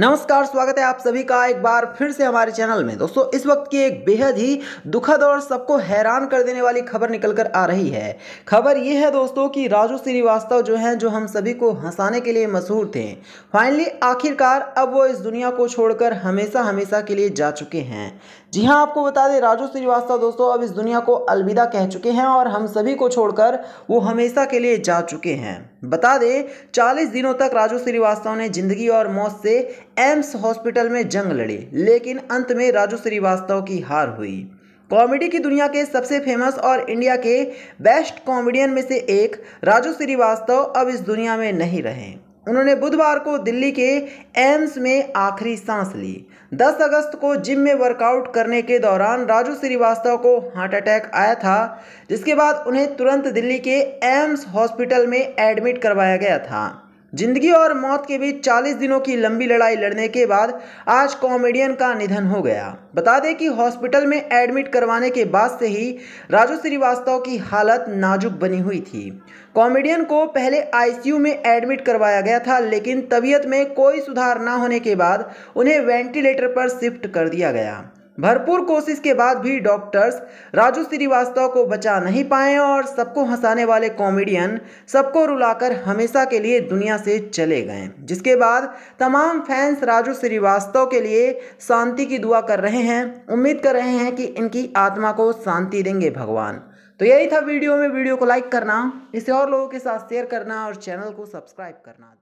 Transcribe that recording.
नमस्कार स्वागत है आप सभी का एक बार फिर से हमारे चैनल में दोस्तों इस वक्त की एक बेहद ही दुखद और सबको हैरान कर देने वाली खबर निकल कर आ रही है खबर ये है दोस्तों कि राजू श्रीवास्तव जो हैं जो हम सभी को हंसाने के लिए मशहूर थे फाइनली आखिरकार अब वो इस दुनिया को छोड़कर हमेशा हमेशा के लिए जा चुके हैं जी हाँ आपको बता दें राजू श्रीवास्तव दोस्तों अब इस दुनिया को अलविदा कह चुके हैं और हम सभी को छोड़कर वो हमेशा के लिए जा चुके हैं बता दें 40 दिनों तक राजू श्रीवास्तव ने जिंदगी और मौत से एम्स हॉस्पिटल में जंग लड़ी लेकिन अंत में राजू श्रीवास्तव की हार हुई कॉमेडी की दुनिया के सबसे फेमस और इंडिया के बेस्ट कॉमेडियन में से एक राजू श्रीवास्तव अब इस दुनिया में नहीं रहे उन्होंने बुधवार को दिल्ली के एम्स में आखिरी सांस ली 10 अगस्त को जिम में वर्कआउट करने के दौरान राजू श्रीवास्तव को हार्ट अटैक आया था जिसके बाद उन्हें तुरंत दिल्ली के एम्स हॉस्पिटल में एडमिट करवाया गया था जिंदगी और मौत के बीच 40 दिनों की लंबी लड़ाई लड़ने के बाद आज कॉमेडियन का निधन हो गया बता दें कि हॉस्पिटल में एडमिट करवाने के बाद से ही राजू श्रीवास्तव की हालत नाजुक बनी हुई थी कॉमेडियन को पहले आईसीयू में एडमिट करवाया गया था लेकिन तबीयत में कोई सुधार न होने के बाद उन्हें वेंटिलेटर पर शिफ्ट कर दिया गया भरपूर कोशिश के बाद भी डॉक्टर्स राजू श्रीवास्तव को बचा नहीं पाए और सबको हंसाने वाले कॉमेडियन सबको रुलाकर हमेशा के लिए दुनिया से चले गए जिसके बाद तमाम फैंस राजू श्रीवास्तव के लिए शांति की दुआ कर रहे हैं उम्मीद कर रहे हैं कि इनकी आत्मा को शांति देंगे भगवान तो यही था वीडियो में वीडियो को लाइक करना इसे और लोगों के साथ शेयर करना और चैनल को सब्सक्राइब करना